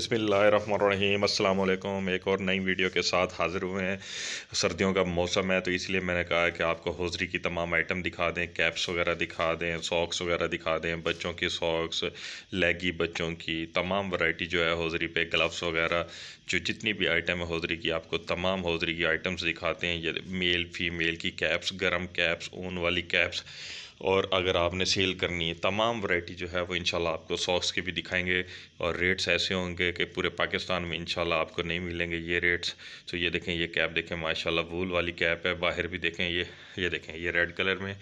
अस्सलाम वालेकुम एक और नई वीडियो के साथ हाज़िर हुए हैं सर्दियों का मौसम है तो इसलिए मैंने कहा कि आपको हौजरी की तमाम आइटम दिखा दें कैप्स वगैरह दिखा दें सॉक्स वगैरह दिखा दें बच्चों की सॉक्स लेगी बच्चों की तमाम वैरायटी जो है हौजरी पे ग्लव्स वगैरह जो जितनी भी आइटम है हौजरी की आपको तमाम हौजरी की आइटम्स दिखाते हैं मेल फीमेल की कैप्स गर्म कैप्स ऊन वाली कैप्स और अगर आपने सेल करनी है तमाम वैरायटी जो है वो इंशाल्लाह आपको सॉक्स के भी दिखाएंगे और रेट्स ऐसे होंगे कि पूरे पाकिस्तान में इंशाल्लाह आपको नहीं मिलेंगे ये रेट्स तो ये देखें ये कैप देखें माशाल्लाह वूल वाली कैप है बाहर भी देखें ये ये देखें ये रेड कलर में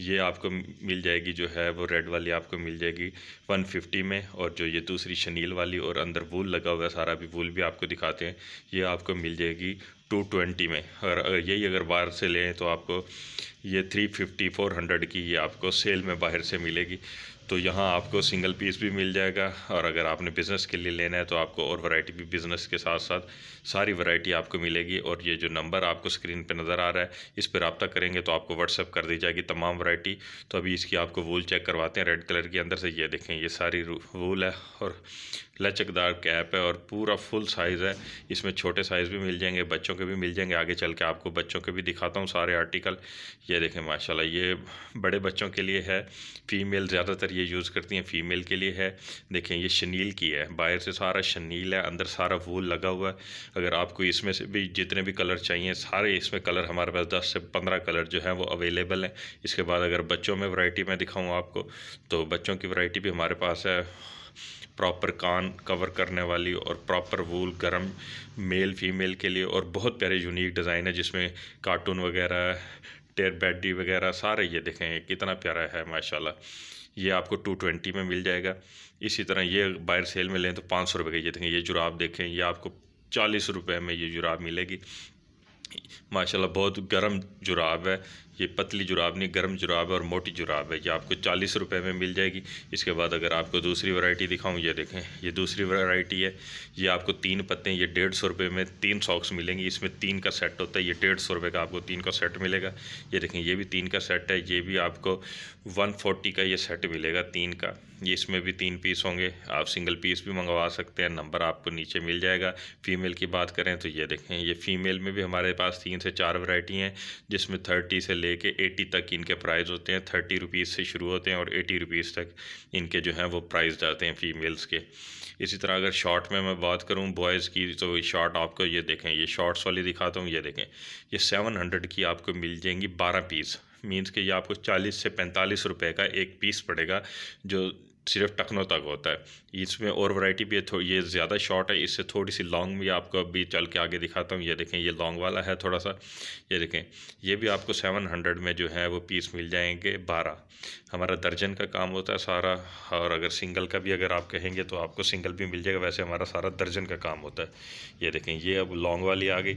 ये आपको मिल जाएगी जो है वो रेड वाली आपको मिल जाएगी फिफ्टी में और जो ये दूसरी शनील वाली और अंदर वूल लगा हुआ है सारा भी वूल भी आपको दिखाते हैं ये आपको मिल जाएगी टू ट्वेंटी में और यही अगर बाहर से लें तो आपको ये थ्री फिफ्टी फोर हंड्रेड की ये आपको सेल में बाहर से मिलेगी तो यहाँ आपको सिंगल पीस भी मिल जाएगा और अगर आपने बिज़नेस के लिए लेना है तो आपको और वैरायटी भी बिज़नेस के साथ साथ सारी वैरायटी आपको मिलेगी और ये जो नंबर आपको स्क्रीन पे नज़र आ रहा है इस पर रबता करेंगे तो आपको व्हाट्सअप कर दी जाएगी तमाम वैरायटी तो अभी इसकी आपको वूल चेक करवाते हैं रेड कलर के अंदर से ये देखें ये सारी वूल है और लचकदार कैप है और पूरा फुल साइज़ है इसमें छोटे साइज़ भी मिल जाएंगे बच्चों के भी मिल जाएंगे आगे चल के आपको बच्चों के भी दिखाता हूँ सारे आर्टिकल ये देखें माशाल्लाह ये बड़े बच्चों के लिए है फीमेल ज़्यादातर ये यूज़ करती हैं फीमेल के लिए है देखें ये शनील की है बाहर से सारा शनील है अंदर सारा वूल लगा हुआ है अगर आपको इसमें से भी जितने भी कलर चाहिए सारे इसमें कलर हमारे पास दस से पंद्रह कलर जो हैं वो अवेलेबल हैं इसके बाद अगर बच्चों में वरायटी मैं दिखाऊँ आपको तो बच्चों की वरायटी भी हमारे पास है प्रॉपर कान कवर करने वाली और प्रॉपर वूल गर्म मेल फीमेल के लिए और बहुत प्यारे यूनिक डिज़ाइन है जिसमें कार्टून वगैरह टेयर बैटरी वगैरह सारे ये देखें कितना प्यारा है माशाल्लाह ये आपको टू ट्वेंटी में मिल जाएगा इसी तरह ये बायर सेल में लें तो पाँच सौ रुपये का ये देखें ये जुराब देखें ये आपको चालीस रुपये में ये जुराब मिलेगी माशाल्लाह बहुत गर्म जुराब है ये पतली जुराब नहीं गर्म जुराब है और मोटी जुराब है ये आपको चालीस रुपये में मिल जाएगी इसके बाद अगर आपको दूसरी वैरायटी दिखाऊं ये देखें ये दूसरी वैरायटी है ये आपको तीन पत्ते ये डेढ़ सौ रुपये में तीन सॉक्स मिलेंगी इसमें तीन का सेट होता है ये डेढ़ सौ रुपये का आपको तीन का सेट मिलेगा ये देखें ये भी तीन का सेट है ये भी आपको वन फोर्टी का ये सेट मिलेगा तीन का ये इसमें भी तीन पीस होंगे आप सिंगल पीस भी मंगवा सकते हैं नंबर आपको नीचे मिल जाएगा फीमेल की बात करें तो ये देखें ये फीमेल में भी हमारे पास तीन से चार वैरायटी हैं जिसमें थर्टी से ले लेके 80 तक इनके प्राइस होते हैं थर्टी रुपीज़ से शुरू होते हैं और एटी रुपीज़ तक इनके जो हैं वो प्राइस जाते हैं फीमेल्स के इसी तरह अगर शॉर्ट में मैं बात करूँ बॉयज़ की तो शॉर्ट आपको ये देखें ये शॉर्ट्स वाली दिखाता हूँ ये देखें ये सेवन हंड्रेड की आपको मिल जाएंगी बारह पीस मीन्स कि ये आपको चालीस से पैंतालीस रुपए का एक पीस पड़ेगा जो सिर्फ टखनों तक होता है इसमें और वैरायटी भी है ये ज़्यादा शॉर्ट है इससे थोड़ी सी लॉन्ग भी आपको अभी चल के आगे दिखाता हूँ ये देखें ये लॉन्ग वाला है थोड़ा सा ये देखें ये भी आपको सेवन हंड्रेड में जो है वो पीस मिल जाएंगे बारह हमारा दर्जन का काम होता है सारा और अगर सिंगल का भी अगर आप कहेंगे तो आपको सिंगल भी मिल जाएगा वैसे हमारा सारा दर्जन का काम होता है ये देखें ये अब लॉन्ग वाली आ गई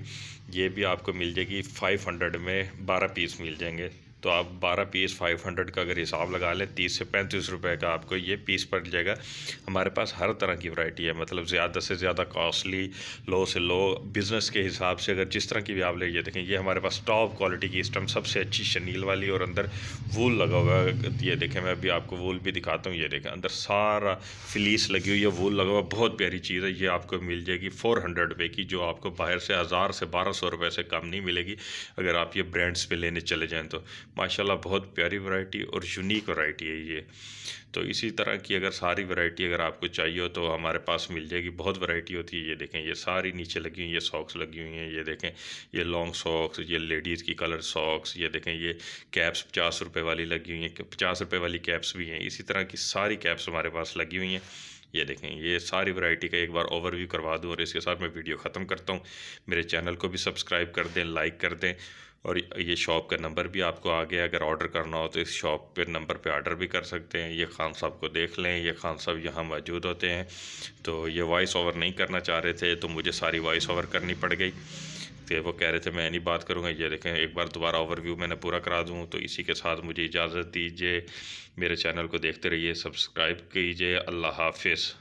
ये भी आपको मिल जाएगी फाइव हंड्रेड में बारह पीस मिल जाएंगे तो आप 12 पीस 500 का अगर हिसाब लगा लें तीस से पैंतीस रुपए का आपको ये पीस पड़ जाएगा हमारे पास हर तरह की वैरायटी है मतलब ज़्यादा से ज़्यादा कॉस्टली लो से लो बिज़नेस के हिसाब से अगर जिस तरह की भी आप ये देखें ये हमारे पास टॉप क्वालिटी की स्टम सबसे अच्छी शनील वाली और अंदर वूल लगा हुआ है ये देखें मैं अभी आपको वूल भी दिखाता हूँ ये देखें अंदर सारा फ्लीस लगी हुई है वूल लगा हुआ बहुत प्यारी चीज़ है ये आपको मिल जाएगी फ़ोर हंड्रेड की जो आपको बाहर से हज़ार से बारह सौ रुपये से कम नहीं मिलेगी अगर आप ये ब्रांड्स पर लेने चले जाएँ तो माशाल्लाह बहुत प्यारी वैरायटी और यूनिक वैरायटी है ये तो इसी तरह की अगर सारी वैरायटी अगर आपको चाहिए हो तो हमारे पास मिल जाएगी बहुत वैरायटी होती है ये देखें ये सारी नीचे लगी हुई ये सॉक्स लगी हुई हैं ये देखें ये लॉन्ग सॉक्स ये लेडीज़ की कलर सॉक्स ये देखें ये कैप्स पचास रुपये वाली लगी हुई हैं पचास रुपये वाली कैप्स भी हैं इसी तरह की सारी कैप्स हमारे पास लगी हुई हैं ये देखें ये सारी वैरायटी का एक बार ओवरव्यू करवा दूँ और इसके साथ मैं वीडियो ख़त्म करता हूँ मेरे चैनल को भी सब्सक्राइब कर दें लाइक कर दें और ये शॉप का नंबर भी आपको आ गया अगर ऑर्डर करना हो तो इस शॉप पे नंबर पे ऑर्डर भी कर सकते हैं ये खान साहब को देख लें ये खान साहब यहाँ मौजूद होते हैं तो ये वॉइस ओवर नहीं करना चाह रहे थे तो मुझे सारी वॉइस ओवर करनी पड़ गई थे वो कह रहे थे मैं नहीं बात करूँगा ये देखें एक बार दोबारा ओवरव्यू मैंने पूरा करा दूँ तो इसी के साथ मुझे इजाज़त दीजिए मेरे चैनल को देखते रहिए सब्सक्राइब कीजिए अल्लाह हाफिज़